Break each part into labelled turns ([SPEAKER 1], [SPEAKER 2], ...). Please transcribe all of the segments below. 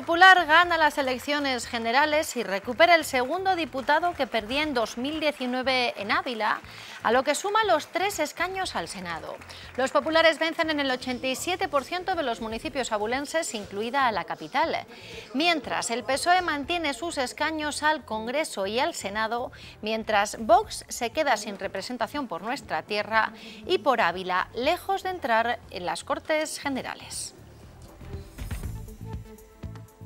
[SPEAKER 1] Popular gana las elecciones generales y recupera el segundo diputado que perdía en 2019 en Ávila, a lo que suma los tres escaños al Senado. Los populares vencen en el 87% de los municipios abulenses, incluida la capital. Mientras, el PSOE mantiene sus escaños al Congreso y al Senado, mientras Vox se queda sin representación por nuestra tierra y por Ávila, lejos de entrar en las Cortes Generales.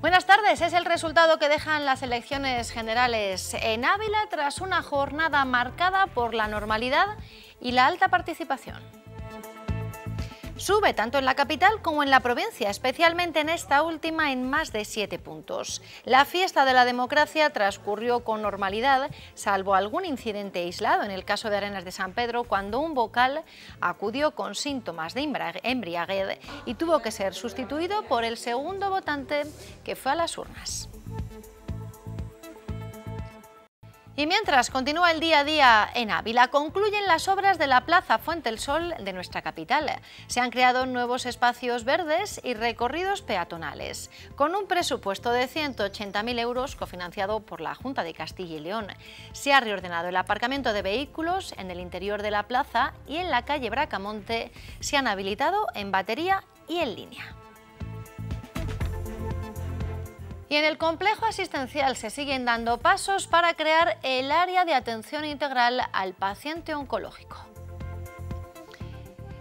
[SPEAKER 1] Buenas tardes. Es el resultado que dejan las elecciones generales en Ávila tras una jornada marcada por la normalidad y la alta participación. Sube tanto en la capital como en la provincia, especialmente en esta última en más de siete puntos. La fiesta de la democracia transcurrió con normalidad, salvo algún incidente aislado en el caso de Arenas de San Pedro, cuando un vocal acudió con síntomas de embriaguez y tuvo que ser sustituido por el segundo votante que fue a las urnas. Y mientras continúa el día a día en Ávila, concluyen las obras de la Plaza Fuente el Sol de nuestra capital. Se han creado nuevos espacios verdes y recorridos peatonales, con un presupuesto de 180.000 euros cofinanciado por la Junta de Castilla y León. Se ha reordenado el aparcamiento de vehículos en el interior de la plaza y en la calle Bracamonte se han habilitado en batería y en línea. Y en el complejo asistencial se siguen dando pasos para crear el área de atención integral al paciente oncológico.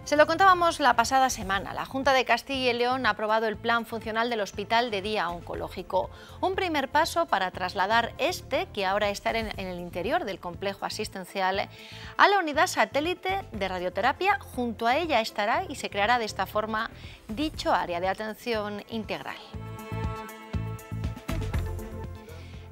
[SPEAKER 1] Se lo contábamos la pasada semana. La Junta de Castilla y León ha aprobado el plan funcional del Hospital de Día Oncológico. Un primer paso para trasladar este, que ahora estará en el interior del complejo asistencial, a la unidad satélite de radioterapia. Junto a ella estará y se creará de esta forma dicho área de atención integral.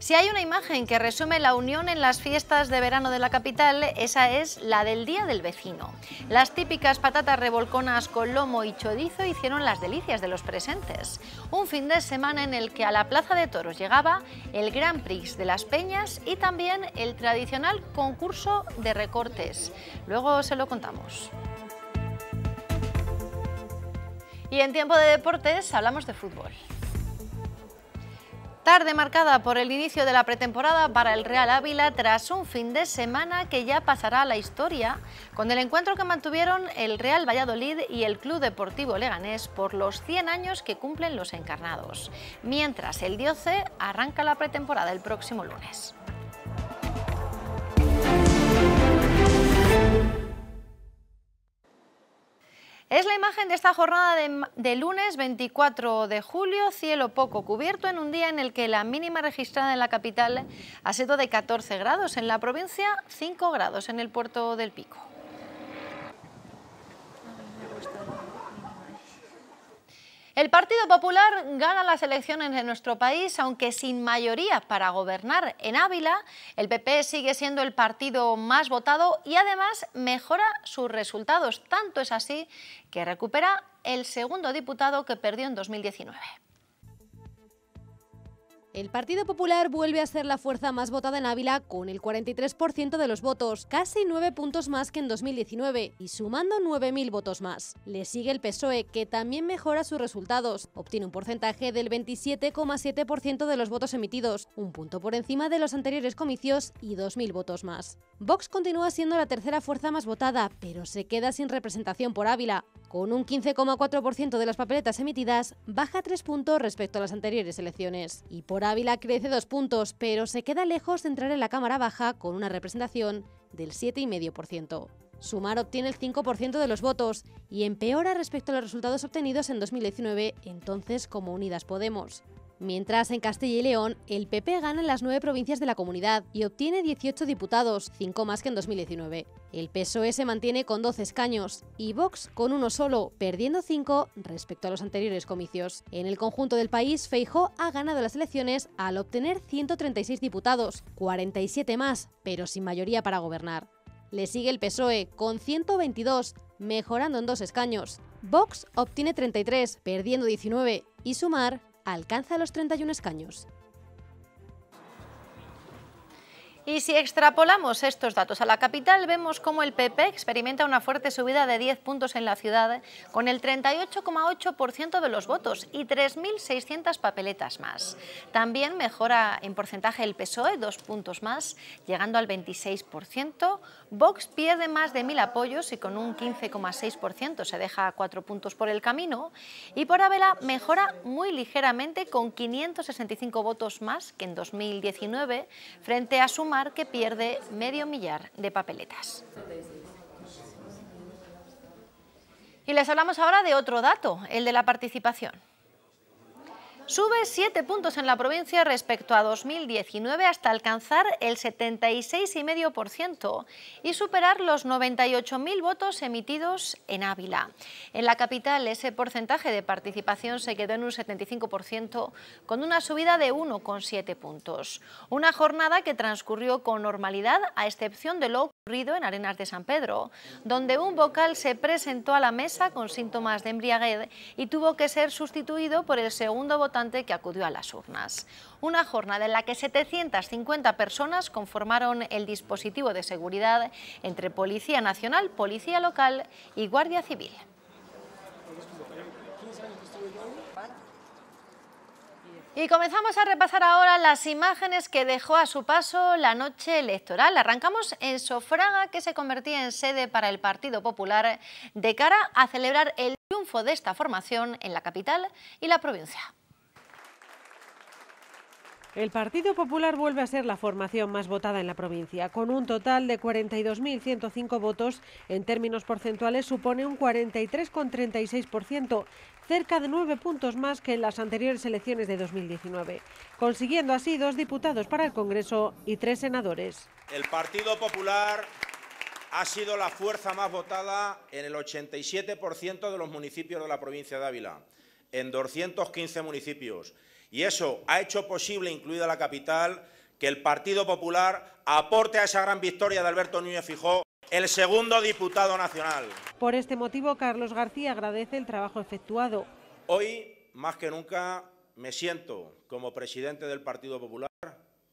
[SPEAKER 1] Si hay una imagen que resume la unión en las fiestas de verano de la capital, esa es la del Día del Vecino. Las típicas patatas revolconas con lomo y chodizo hicieron las delicias de los presentes. Un fin de semana en el que a la Plaza de Toros llegaba el Gran Prix de las Peñas y también el tradicional concurso de recortes. Luego se lo contamos. Y en tiempo de deportes hablamos de fútbol. Tarde marcada por el inicio de la pretemporada para el Real Ávila tras un fin de semana que ya pasará a la historia con el encuentro que mantuvieron el Real Valladolid y el Club Deportivo Leganés por los 100 años que cumplen los encarnados. Mientras el Dioce arranca la pretemporada el próximo lunes. Es la imagen de esta jornada de, de, lunes 24 de julio, cielo poco cubierto en un día en el que la mínima registrada en la capital ha sido de 14 grados, en la provincia 5 grados en el puerto del Pico. El Partido Popular gana las elecciones en nuestro país, aunque sin mayoría para gobernar en Ávila. El PP sigue siendo el partido más votado y además mejora sus resultados. Tanto es así que recupera el segundo diputado que perdió en 2019. El Partido Popular vuelve a ser la fuerza más votada
[SPEAKER 2] en Ávila con el 43% de los votos, casi 9 puntos más que en 2019 y sumando 9.000 votos más. Le sigue el PSOE, que también mejora sus resultados, obtiene un porcentaje del 27,7% de los votos emitidos, un punto por encima de los anteriores comicios y 2.000 votos más. Vox continúa siendo la tercera fuerza más votada, pero se queda sin representación por Ávila. Con un 15,4% de las papeletas emitidas, baja 3 puntos respecto a las anteriores elecciones. Y por Dávila Ávila crece dos puntos, pero se queda lejos de entrar en la Cámara Baja con una representación del 7,5%. Sumar obtiene el 5% de los votos y empeora respecto a los resultados obtenidos en 2019, entonces como Unidas Podemos. Mientras en Castilla y León, el PP gana en las nueve provincias de la comunidad y obtiene 18 diputados, 5 más que en 2019. El PSOE se mantiene con 12 escaños y Vox con uno solo, perdiendo 5 respecto a los anteriores comicios. En el conjunto del país, Feijó ha ganado las elecciones al obtener 136 diputados, 47 más, pero sin mayoría para gobernar. Le sigue el PSOE con 122, mejorando en dos escaños. Vox obtiene 33, perdiendo 19, y Sumar alcanza los 31 escaños.
[SPEAKER 1] Y si extrapolamos estos datos a la capital, vemos cómo el PP experimenta una fuerte subida de 10 puntos en la ciudad, con el 38,8% de los votos y 3.600 papeletas más. También mejora en porcentaje el PSOE, dos puntos más, llegando al 26%. Vox pierde más de 1.000 apoyos y con un 15,6% se deja cuatro puntos por el camino. Y por Ávila mejora muy ligeramente con 565 votos más que en 2019, frente a su que pierde medio millar de papeletas. Y les hablamos ahora de otro dato, el de la participación. Sube 7 puntos en la provincia respecto a 2019 hasta alcanzar el 76,5% y superar los 98.000 votos emitidos en Ávila. En la capital ese porcentaje de participación se quedó en un 75% con una subida de 1,7 puntos. Una jornada que transcurrió con normalidad a excepción de lo en Arenas de San Pedro, donde un vocal se presentó a la mesa con síntomas de embriaguez y tuvo que ser sustituido por el segundo votante que acudió a las urnas. Una jornada en la que 750 personas conformaron el dispositivo de seguridad entre Policía Nacional, Policía Local y Guardia Civil. Y comenzamos a repasar ahora las imágenes que dejó a su paso la noche electoral. Arrancamos en Sofraga, que se convertía en sede para el Partido Popular de cara a celebrar el triunfo de esta formación en la capital y la provincia.
[SPEAKER 3] El Partido Popular vuelve a ser la formación más votada en la provincia. Con un total de 42.105 votos, en términos porcentuales supone un 43,36% cerca de nueve puntos más que en las anteriores elecciones de 2019, consiguiendo así dos diputados para el Congreso y tres senadores.
[SPEAKER 4] El Partido Popular ha sido la fuerza más votada en el 87% de los municipios de la provincia de Ávila, en 215 municipios. Y eso ha hecho posible, incluida la capital, que el Partido Popular aporte a esa gran victoria de Alberto Núñez Fijó el segundo diputado nacional.
[SPEAKER 3] Por este motivo, Carlos García agradece el trabajo efectuado.
[SPEAKER 4] Hoy, más que nunca, me siento como presidente del Partido Popular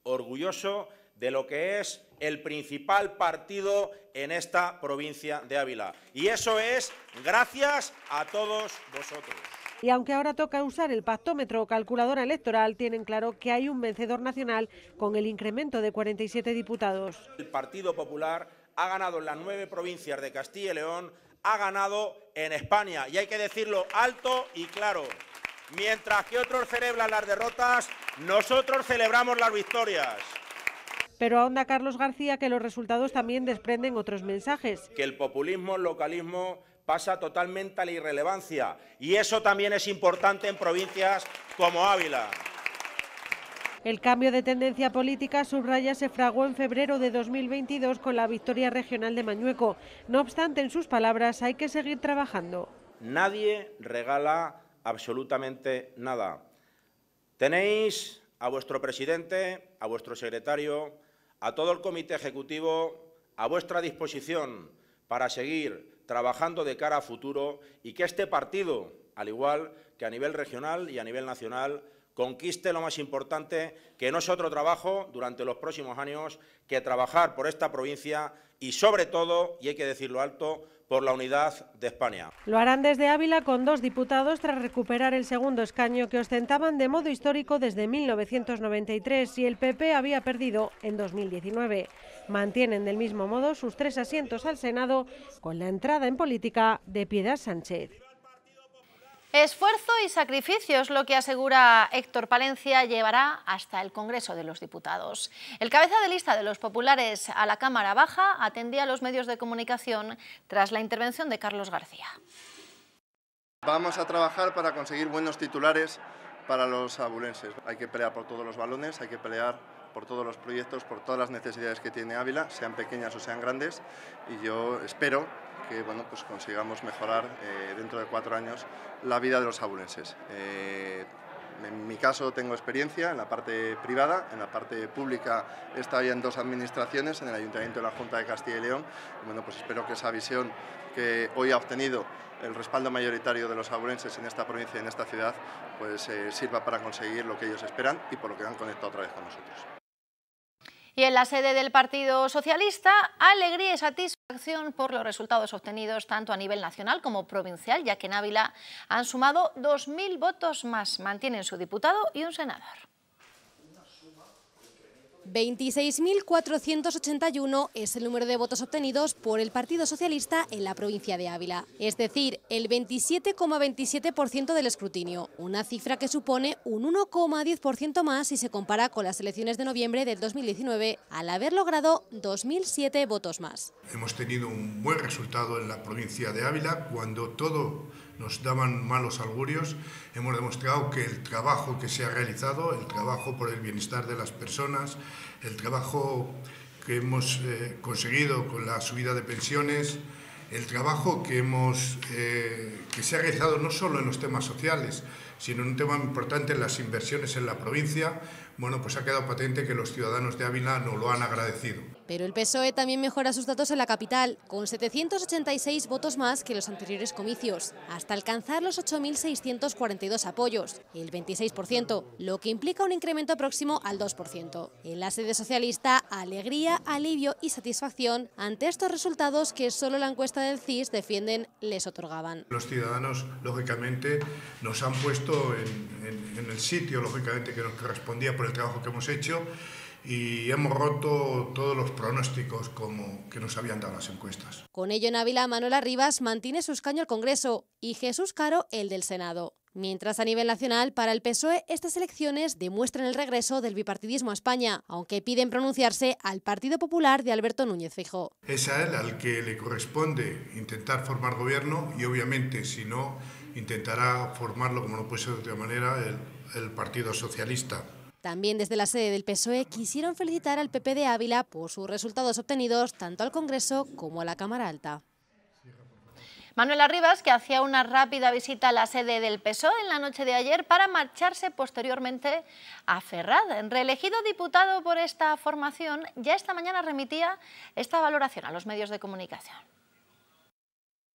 [SPEAKER 4] orgulloso de lo que es el principal partido en esta provincia de Ávila. Y eso es gracias a todos vosotros.
[SPEAKER 3] Y aunque ahora toca usar el pactómetro o calculadora electoral, tienen claro que hay un vencedor nacional con el incremento de 47 diputados.
[SPEAKER 4] El Partido Popular ha ganado en las nueve provincias de Castilla y León, ha ganado en España. Y hay que decirlo alto y claro. Mientras que otros celebran las derrotas, nosotros celebramos las victorias.
[SPEAKER 3] Pero ahonda Carlos García que los resultados también desprenden otros mensajes.
[SPEAKER 4] Que el populismo, el localismo pasa totalmente a la irrelevancia y eso también es importante en provincias como Ávila.
[SPEAKER 3] El cambio de tendencia política, subraya, se fragó en febrero de 2022 con la victoria regional de Mañueco. No obstante, en sus palabras, hay que seguir trabajando.
[SPEAKER 4] Nadie regala absolutamente nada. Tenéis a vuestro presidente, a vuestro secretario, a todo el comité ejecutivo a vuestra disposición para seguir trabajando de cara a futuro y que este partido, al igual que a nivel regional y a nivel nacional, conquiste lo más importante, que no es otro trabajo durante los próximos años que trabajar por esta provincia y sobre todo, y hay que decirlo alto, por la unidad de España.
[SPEAKER 3] Lo harán desde Ávila con dos diputados tras recuperar el segundo escaño que ostentaban de modo histórico desde 1993 y el PP había perdido en 2019. Mantienen del mismo modo sus tres asientos al Senado con la entrada en política de Piedad Sánchez.
[SPEAKER 1] Esfuerzo y sacrificios, lo que asegura Héctor Palencia llevará hasta el Congreso de los Diputados. El cabeza de lista de los populares a la Cámara Baja atendía a los medios de comunicación tras la intervención de Carlos García.
[SPEAKER 5] Vamos a trabajar para conseguir buenos titulares para los abulenses. Hay que pelear por todos los balones, hay que pelear por todos los proyectos, por todas las necesidades que tiene Ávila, sean pequeñas o sean grandes, y yo espero que bueno, pues consigamos mejorar eh, dentro de cuatro años la vida de los abulenses. Eh, en mi caso tengo experiencia en la parte privada, en la parte pública he estado en dos administraciones, en el Ayuntamiento de la Junta de Castilla y León. Y bueno, pues espero que esa visión que hoy ha obtenido el respaldo mayoritario de los abulenses en esta provincia y en esta ciudad, pues eh, sirva para conseguir lo que ellos esperan y por lo que han conectado otra vez con nosotros.
[SPEAKER 1] Y en la sede del Partido Socialista, alegría y satisfacción por los resultados obtenidos tanto a nivel nacional como provincial, ya que en Ávila han sumado 2.000 votos más, mantienen su diputado y un senador. 26.481
[SPEAKER 2] es el número de votos obtenidos por el Partido Socialista en la provincia de Ávila, es decir, el 27,27% del escrutinio, una cifra que supone un 1,10% más si se compara con las elecciones de noviembre del 2019, al haber logrado 2.007 votos más.
[SPEAKER 5] Hemos tenido un buen resultado en la provincia de Ávila cuando todo nos daban malos augurios, hemos demostrado que el trabajo que se ha realizado, el trabajo por el bienestar de las personas, el trabajo que hemos eh, conseguido con la subida de pensiones, el trabajo que, hemos, eh, que se ha realizado no solo en los temas sociales, sino en un tema importante en las inversiones en la provincia, bueno, pues ha quedado patente que los ciudadanos de Ávila no lo han agradecido.
[SPEAKER 2] Pero el PSOE también mejora sus datos en la capital, con 786 votos más que los anteriores comicios, hasta alcanzar los 8.642 apoyos, el 26%, lo que implica un incremento próximo al 2%. En la sede socialista, alegría, alivio y satisfacción ante estos resultados que solo la encuesta del CIS defienden les otorgaban.
[SPEAKER 5] Los ciudadanos, lógicamente, nos han puesto en, en el sitio, lógicamente, que nos correspondía por el trabajo que hemos hecho y hemos roto todos los pronósticos como que nos habían dado las encuestas.
[SPEAKER 2] Con ello en Ávila, Manuela Rivas mantiene su escaño al Congreso y Jesús Caro el del Senado. Mientras a nivel nacional, para el PSOE, estas elecciones demuestran el regreso del bipartidismo a España, aunque piden pronunciarse al Partido Popular de Alberto Núñez Fijo.
[SPEAKER 5] Es a él al que le corresponde intentar formar gobierno y obviamente si no, intentará formarlo, como no puede ser de otra manera, el Partido Socialista.
[SPEAKER 2] También desde la sede del PSOE quisieron felicitar al PP de Ávila por sus resultados obtenidos tanto al Congreso como a la Cámara Alta.
[SPEAKER 1] Manuel Rivas, que hacía una rápida visita a la sede del PSOE en la noche de ayer para marcharse posteriormente a Ferrad. Reelegido diputado por esta formación, ya esta mañana remitía esta valoración a los medios de comunicación.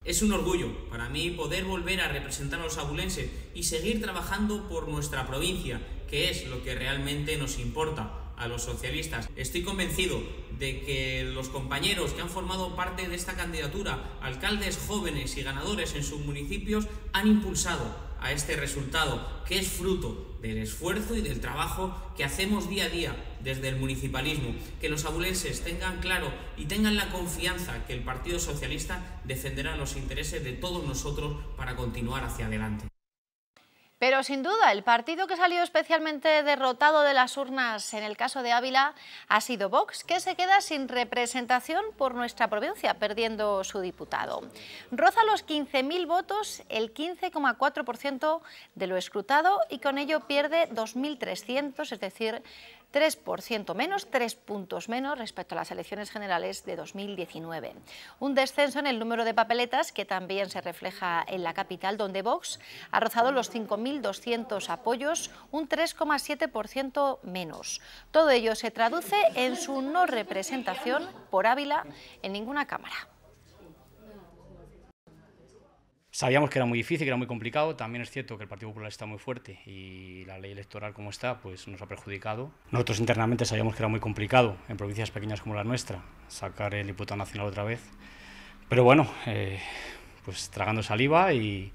[SPEAKER 4] Es un orgullo para mí poder volver a representar a los abulenses y seguir trabajando por nuestra provincia que es lo que realmente nos importa a los socialistas. Estoy convencido de que los compañeros que han formado parte de esta candidatura, alcaldes jóvenes y ganadores en sus municipios, han impulsado a este resultado, que es fruto del esfuerzo y del trabajo que hacemos día a día desde el municipalismo. Que los abulenses tengan claro y tengan la confianza que el Partido Socialista defenderá los intereses de todos nosotros para continuar hacia adelante.
[SPEAKER 1] Pero sin duda, el partido que salió especialmente derrotado de las urnas en el caso de Ávila ha sido Vox, que se queda sin representación por nuestra provincia, perdiendo su diputado. Roza los 15.000 votos, el 15,4% de lo escrutado y con ello pierde 2.300, es decir, 3% menos, 3 puntos menos respecto a las elecciones generales de 2019. Un descenso en el número de papeletas que también se refleja en la capital, donde Vox ha rozado los 5.200 apoyos, un 3,7% menos. Todo ello se traduce en su no representación por Ávila en ninguna Cámara. Sabíamos que era muy difícil, que era muy complicado. También es cierto que el Partido Popular está muy fuerte y la ley electoral como está, pues nos ha perjudicado. Nosotros internamente sabíamos que era muy complicado en provincias pequeñas como la nuestra sacar el diputado nacional otra vez. Pero bueno, eh, pues tragando saliva y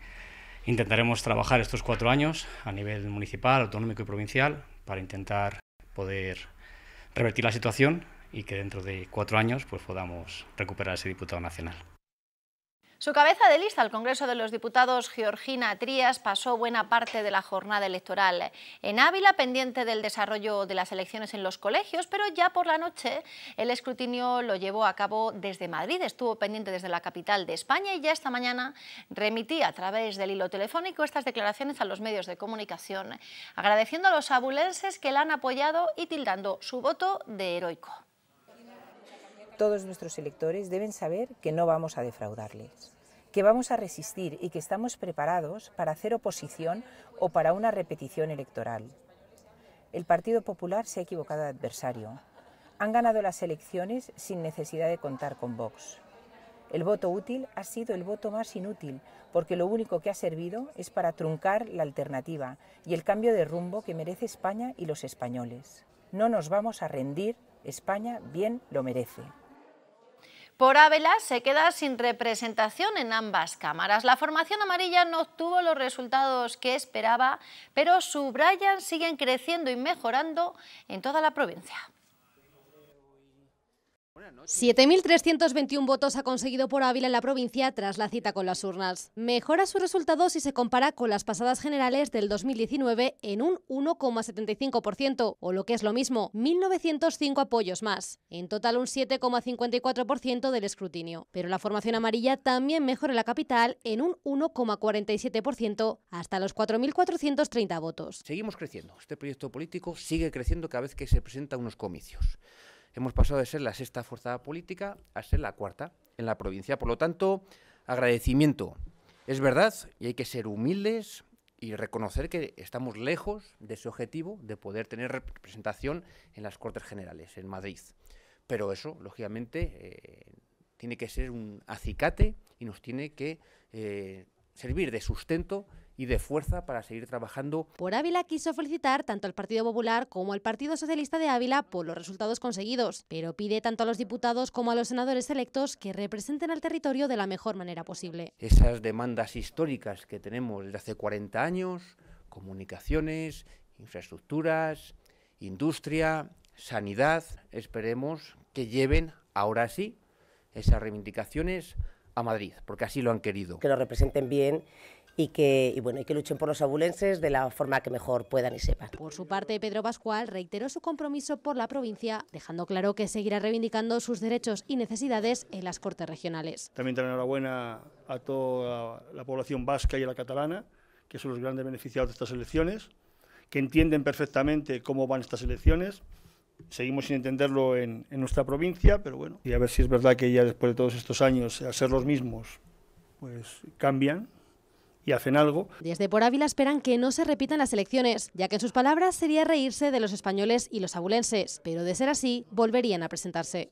[SPEAKER 1] intentaremos trabajar estos cuatro años a nivel municipal, autonómico y provincial para intentar poder revertir la situación y que dentro de cuatro
[SPEAKER 5] años pues podamos recuperar ese diputado nacional.
[SPEAKER 1] Su cabeza de lista al Congreso de los Diputados, Georgina Trías, pasó buena parte de la jornada electoral en Ávila, pendiente del desarrollo de las elecciones en los colegios, pero ya por la noche el escrutinio lo llevó a cabo desde Madrid, estuvo pendiente desde la capital de España y ya esta mañana remití a través del hilo telefónico estas declaraciones a los medios de comunicación, agradeciendo a los abulenses que la han apoyado y tildando su voto de heroico.
[SPEAKER 3] Todos nuestros electores deben saber que no vamos a defraudarles, que vamos a resistir y que estamos preparados para hacer oposición o para una repetición electoral. El Partido Popular se ha equivocado de adversario. Han ganado las elecciones sin necesidad de contar con Vox. El voto útil ha sido el voto más inútil, porque lo único que ha servido es para truncar la alternativa y el cambio de rumbo que merece España y los españoles. No nos vamos a rendir, España bien lo merece.
[SPEAKER 1] Por Ávila se queda sin representación en ambas cámaras. La formación amarilla no obtuvo los resultados que esperaba, pero su Brian siguen creciendo y mejorando en toda la provincia.
[SPEAKER 2] 7.321 votos ha conseguido por Ávila en la provincia tras la cita con las urnas. Mejora su resultado si se compara con las pasadas generales del 2019 en un 1,75%, o lo que es lo mismo, 1.905 apoyos más, en total un 7,54% del escrutinio. Pero la formación amarilla también mejora la capital en un 1,47% hasta los 4.430 votos.
[SPEAKER 4] Seguimos creciendo, este proyecto político sigue creciendo cada vez que se presentan unos comicios. Hemos pasado de ser la sexta fuerza política a ser la cuarta en la provincia. Por lo tanto, agradecimiento. Es verdad y hay que ser humildes y reconocer que estamos lejos de ese objetivo de poder tener representación en las Cortes Generales, en Madrid. Pero eso, lógicamente, eh, tiene que ser un acicate y nos tiene que eh, servir de sustento y de fuerza para seguir trabajando. Por Ávila quiso felicitar tanto al
[SPEAKER 2] Partido Popular como al Partido Socialista de Ávila por los resultados conseguidos, pero pide tanto a los diputados como a los senadores electos que representen al territorio de la mejor manera posible.
[SPEAKER 4] Esas demandas históricas que tenemos desde hace 40 años, comunicaciones, infraestructuras, industria, sanidad, esperemos que lleven ahora sí esas reivindicaciones a Madrid, porque así lo han querido. Que lo representen bien y que, bueno, hay que luchen por los abulenses de la forma que mejor puedan y sepan. Por su parte,
[SPEAKER 2] Pedro Pascual reiteró su compromiso por la provincia, dejando claro que seguirá reivindicando sus derechos y necesidades en las Cortes regionales.
[SPEAKER 5] También dar enhorabuena a toda la población vasca y a la catalana, que son los grandes beneficiados de estas elecciones, que entienden perfectamente cómo van estas elecciones. Seguimos sin entenderlo en, nuestra provincia, pero bueno, y a ver si es verdad que ya después de todos estos años, al ser los mismos, pues cambian hacen algo.
[SPEAKER 2] Desde por Ávila esperan que no se repitan las elecciones, ya que en sus palabras sería reírse de los españoles y los abulenses, pero de ser así, volverían a presentarse.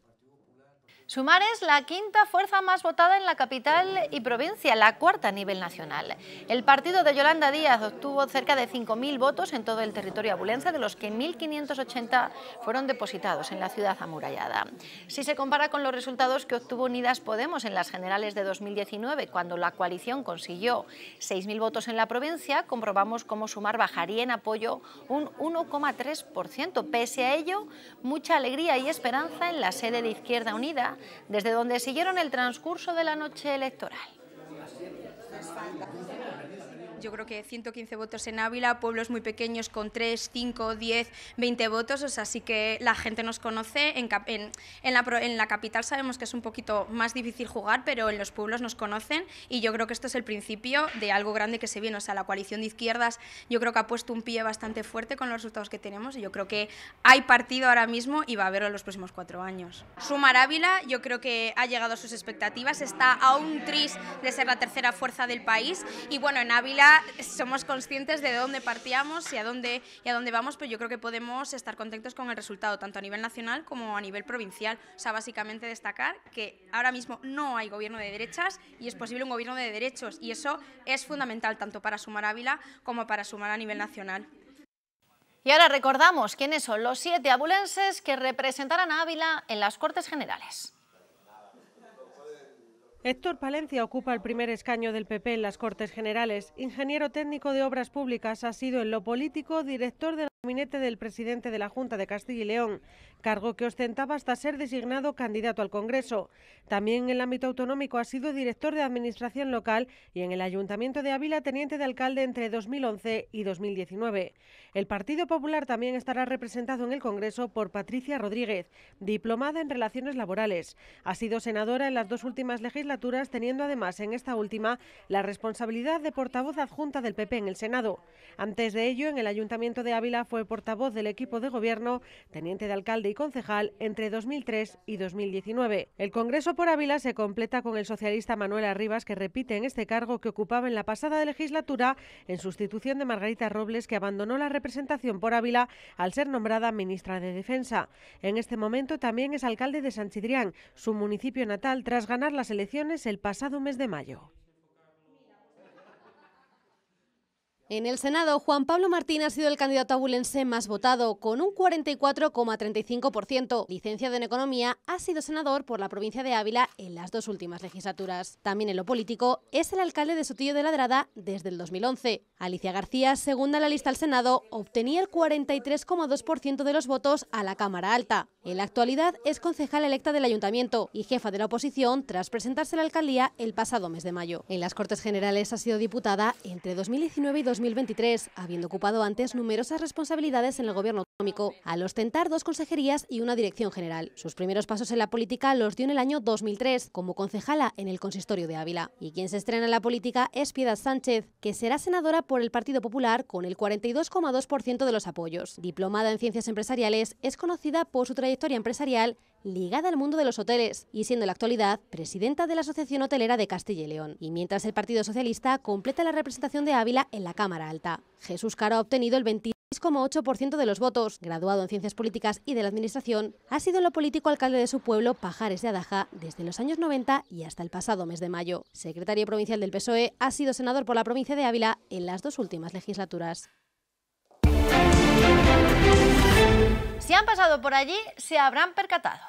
[SPEAKER 1] Sumar es la quinta fuerza más votada en la capital y provincia, la cuarta a nivel nacional. El partido de Yolanda Díaz obtuvo cerca de 5.000 votos en todo el territorio abulense, de los que 1.580 fueron depositados en la ciudad amurallada. Si se compara con los resultados que obtuvo Unidas Podemos en las generales de 2019, cuando la coalición consiguió 6.000 votos en la provincia, comprobamos cómo Sumar bajaría en apoyo un 1,3%. Pese a ello, mucha alegría y esperanza en la sede de Izquierda Unida, desde donde siguieron el transcurso de la noche electoral.
[SPEAKER 6] Pues yo creo que 115 votos en Ávila, pueblos muy pequeños con 3, 5, 10, 20 votos, o sea, sí que la gente nos conoce, en, en, en, la, en la capital sabemos que es un poquito más difícil jugar, pero en los pueblos nos conocen y yo creo que esto es el principio de algo grande que se viene, o sea, la coalición de izquierdas yo creo que ha puesto un pie bastante fuerte con los resultados que tenemos y yo creo que hay partido ahora mismo y va a haberlo en los próximos cuatro años. Sumar Ávila yo creo que ha llegado a sus expectativas, está a un de ser la tercera fuerza del país y bueno, en Ávila somos conscientes de dónde partíamos y a dónde, y a dónde vamos, pero yo creo que podemos estar contentos con el resultado, tanto a nivel nacional como a nivel provincial. O sea, básicamente destacar que ahora mismo no hay gobierno de derechas y es posible un gobierno de derechos, y eso es fundamental tanto para sumar Ávila como para sumar a nivel nacional. Y ahora
[SPEAKER 1] recordamos quiénes son los siete abulenses que representarán a Ávila en las Cortes Generales.
[SPEAKER 3] Héctor Palencia ocupa el primer escaño del PP en las Cortes Generales. Ingeniero técnico de Obras Públicas, ha sido en lo político director de gabinete del presidente de la Junta de Castilla y León, cargo que ostentaba hasta ser designado candidato al Congreso. También en el ámbito autonómico ha sido director de Administración Local y en el Ayuntamiento de Ávila teniente de alcalde entre 2011 y 2019. El Partido Popular también estará representado en el Congreso por Patricia Rodríguez, diplomada en Relaciones Laborales. Ha sido senadora en las dos últimas legislaturas, teniendo además en esta última la responsabilidad de portavoz adjunta del PP en el Senado. Antes de ello, en el Ayuntamiento de Ávila fue fue portavoz del equipo de gobierno, teniente de alcalde y concejal entre 2003 y 2019. El Congreso por Ávila se completa con el socialista Manuel Arribas, que repite en este cargo que ocupaba en la pasada legislatura en sustitución de Margarita Robles, que abandonó la representación por Ávila al ser nombrada ministra de Defensa. En este momento también es alcalde de San Chidrián, su municipio natal, tras ganar las elecciones el pasado mes de mayo.
[SPEAKER 2] En el Senado, Juan Pablo Martín ha sido el candidato abulense más votado, con un 44,35%. Licenciado en Economía, ha sido senador por la provincia de Ávila en las dos últimas legislaturas. También en lo político, es el alcalde de Sotillo de Ladrada desde el 2011. Alicia García, segunda en la lista al Senado, obtenía el 43,2% de los votos a la Cámara Alta. En la actualidad es concejal electa del Ayuntamiento y jefa de la oposición tras presentarse a la alcaldía el pasado mes de mayo. En las Cortes Generales ha sido diputada entre 2019 y 2019. 2023, habiendo ocupado antes numerosas responsabilidades en el gobierno autonómico, al ostentar dos consejerías y una dirección general. Sus primeros pasos en la política los dio en el año 2003 como concejala en el consistorio de Ávila. Y quien se estrena en la política es Piedad Sánchez, que será senadora por el Partido Popular con el 42,2% de los apoyos. Diplomada en Ciencias Empresariales, es conocida por su trayectoria empresarial ligada al mundo de los hoteles y siendo en la actualidad presidenta de la Asociación Hotelera de Castilla y León. Y mientras el Partido Socialista completa la representación de Ávila en la Cámara Alta. Jesús Caro ha obtenido el 26,8% de los votos. Graduado en Ciencias Políticas y de la Administración, ha sido en lo político alcalde de su pueblo, Pajares de Adaja, desde los años 90 y hasta el pasado mes de mayo. Secretario provincial del PSOE, ha sido senador por la provincia de Ávila en las dos últimas legislaturas.
[SPEAKER 1] Si han pasado por allí, se habrán percatado.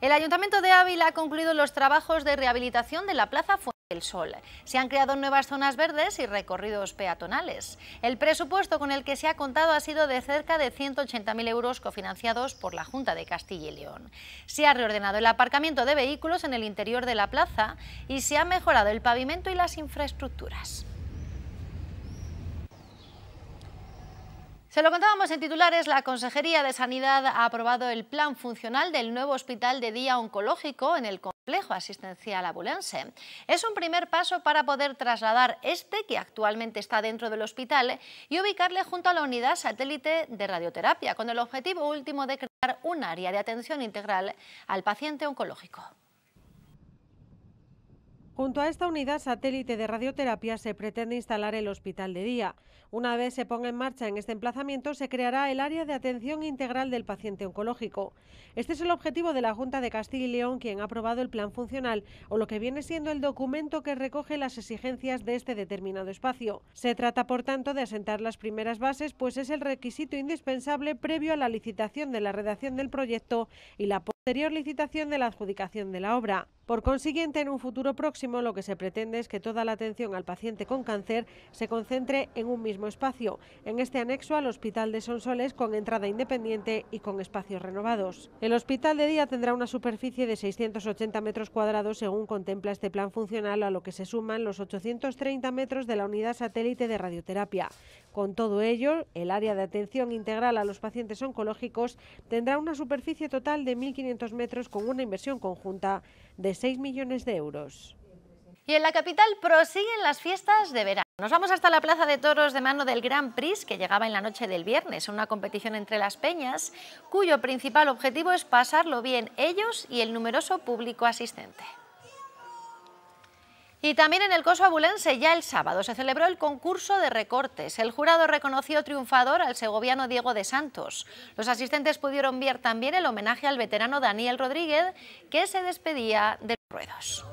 [SPEAKER 1] El Ayuntamiento de Ávila ha concluido los trabajos de rehabilitación de la Plaza Fuente del Sol. Se han creado nuevas zonas verdes y recorridos peatonales. El presupuesto con el que se ha contado ha sido de cerca de 180.000 euros cofinanciados por la Junta de Castilla y León. Se ha reordenado el aparcamiento de vehículos en el interior de la plaza y se ha mejorado el pavimento y las infraestructuras. Se lo contábamos en titulares, la Consejería de Sanidad ha aprobado el plan funcional del nuevo Hospital de Día Oncológico en el complejo asistencial abulense. Es un primer paso para poder trasladar este, que actualmente está dentro del hospital, y ubicarle junto a la unidad satélite de radioterapia, con el objetivo último de crear un área de atención integral al paciente oncológico.
[SPEAKER 3] Junto a esta unidad satélite de radioterapia se pretende instalar el hospital de día. Una vez se ponga en marcha en este emplazamiento, se creará el área de atención integral del paciente oncológico. Este es el objetivo de la Junta de Castilla y León, quien ha aprobado el plan funcional, o lo que viene siendo el documento que recoge las exigencias de este determinado espacio. Se trata, por tanto, de asentar las primeras bases, pues es el requisito indispensable previo a la licitación de la redacción del proyecto y la posterior licitación de la adjudicación de la obra. Por consiguiente, en un futuro próximo lo que se pretende es que toda la atención al paciente con cáncer se concentre en un mismo espacio, en este anexo al Hospital de Sonsoles con entrada independiente y con espacios renovados. El hospital de día tendrá una superficie de 680 metros cuadrados según contempla este plan funcional a lo que se suman los 830 metros de la unidad satélite de radioterapia. Con todo ello, el área de atención integral a los pacientes oncológicos tendrá una superficie total de 1.500 metros con una inversión conjunta de 6 millones de euros.
[SPEAKER 1] Y en la capital prosiguen las fiestas de verano. Nos vamos hasta la Plaza de Toros de mano del Gran Prix, que llegaba en la noche del viernes, una competición entre las peñas, cuyo principal objetivo es pasarlo bien ellos y el numeroso público asistente. Y también en el coso abulense ya el sábado se celebró el concurso de recortes. El jurado reconoció triunfador al segoviano Diego de Santos. Los asistentes pudieron ver también el homenaje al veterano Daniel Rodríguez, que se despedía de los ruedos.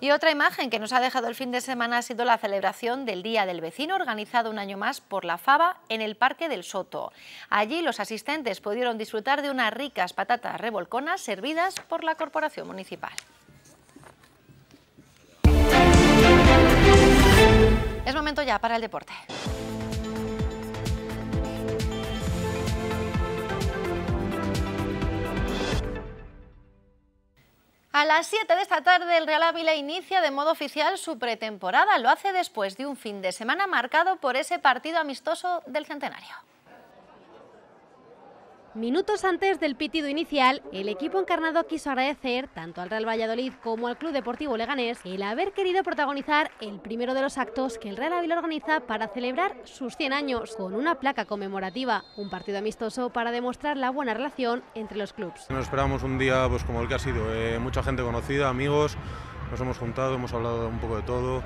[SPEAKER 1] Y otra imagen que nos ha dejado el fin de semana ha sido la celebración del Día del Vecino, organizado un año más por la FABA en el Parque del Soto. Allí los asistentes pudieron disfrutar de unas ricas patatas revolconas servidas por la Corporación Municipal. Es momento ya para el deporte. A las 7 de esta tarde el Real Ávila inicia de modo oficial su pretemporada. Lo hace después de un fin de semana marcado por ese partido amistoso del centenario. Minutos antes del pitido inicial,
[SPEAKER 2] el equipo encarnado quiso agradecer tanto al Real Valladolid como al Club Deportivo Leganés el haber querido protagonizar el primero de los actos que el Real Ávila organiza para celebrar sus 100 años con una placa conmemorativa, un partido amistoso para demostrar la buena relación entre los clubes.
[SPEAKER 4] Nos esperamos un día pues como el que ha sido, eh, mucha gente conocida, amigos, nos hemos juntado, hemos hablado un poco de todo,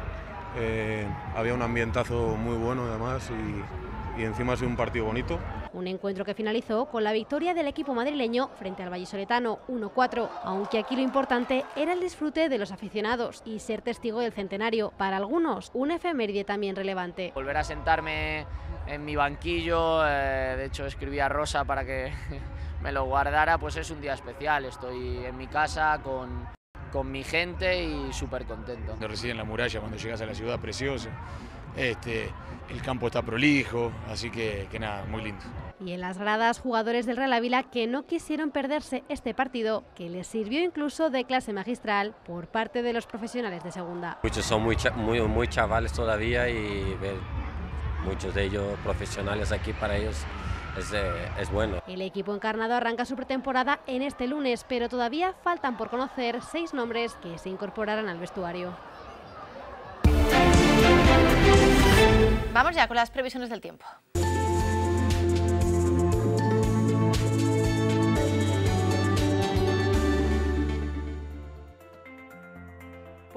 [SPEAKER 4] eh, había un ambientazo muy bueno además y y encima ha sido un partido bonito.
[SPEAKER 2] Un encuentro que finalizó con la victoria del equipo madrileño frente al vallisoletano 1-4, aunque aquí lo importante era el disfrute de los aficionados y ser testigo del centenario, para algunos una efeméride también relevante. Volver
[SPEAKER 1] a
[SPEAKER 6] sentarme
[SPEAKER 1] en mi
[SPEAKER 4] banquillo, eh, de hecho escribí a Rosa para que me lo guardara, pues es un día especial, estoy en mi casa con con mi gente y súper contento.
[SPEAKER 5] Reside en la muralla cuando llegas a la ciudad preciosa. Este, el campo está prolijo, así que, que nada, muy lindo.
[SPEAKER 2] Y en las gradas, jugadores del Real Ávila que no quisieron perderse este partido, que les sirvió incluso de clase magistral por parte de los profesionales de segunda.
[SPEAKER 4] Muchos son muy, muy, chavales todavía y ver muchos de ellos profesionales aquí para ellos es, eh, es, bueno.
[SPEAKER 2] El equipo encarnado arranca su pretemporada en este lunes, pero todavía faltan por conocer seis nombres que se incorporarán al vestuario.
[SPEAKER 1] Vamos ya con las previsiones del tiempo.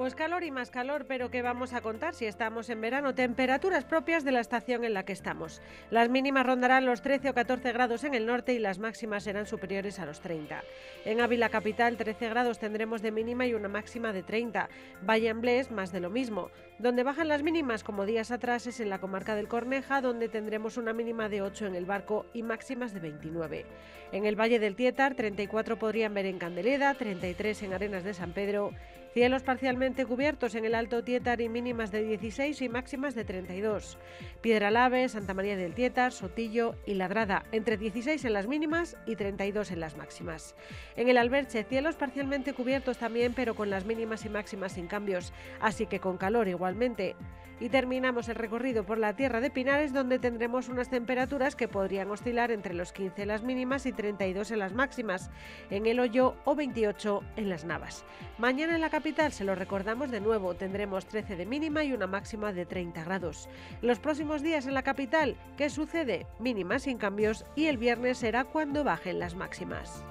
[SPEAKER 3] Pues calor y más calor, pero ¿qué vamos a contar si estamos en verano? Temperaturas propias de la estación en la que estamos. Las mínimas rondarán los 13 o 14 grados en el norte y las máximas serán superiores a los 30. En Ávila Capital 13 grados tendremos de mínima y una máxima de 30. Valle Amblés más de lo mismo. Donde bajan las mínimas como días atrás es en la comarca del Corneja, donde tendremos una mínima de 8 en el barco y máximas de 29. En el Valle del Tietar 34 podrían ver en Candeleda, 33 en Arenas de San Pedro Cielos parcialmente cubiertos en el Alto Tietar y mínimas de 16 y máximas de 32. Lave, Santa María del Tietar, Sotillo y Ladrada, entre 16 en las mínimas y 32 en las máximas. En el Alberche, cielos parcialmente cubiertos también, pero con las mínimas y máximas sin cambios, así que con calor igualmente y terminamos el recorrido por la Tierra de Pinares donde tendremos unas temperaturas que podrían oscilar entre los 15 en las mínimas y 32 en las máximas, en el hoyo o 28 en las navas. Mañana en la capital, se lo recordamos de nuevo, tendremos 13 de mínima y una máxima de 30 grados. Los próximos días en la capital, ¿qué sucede? Mínimas sin cambios y el viernes será cuando bajen las máximas.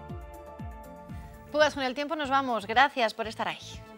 [SPEAKER 1] Pugas, con el tiempo nos vamos. Gracias por estar ahí.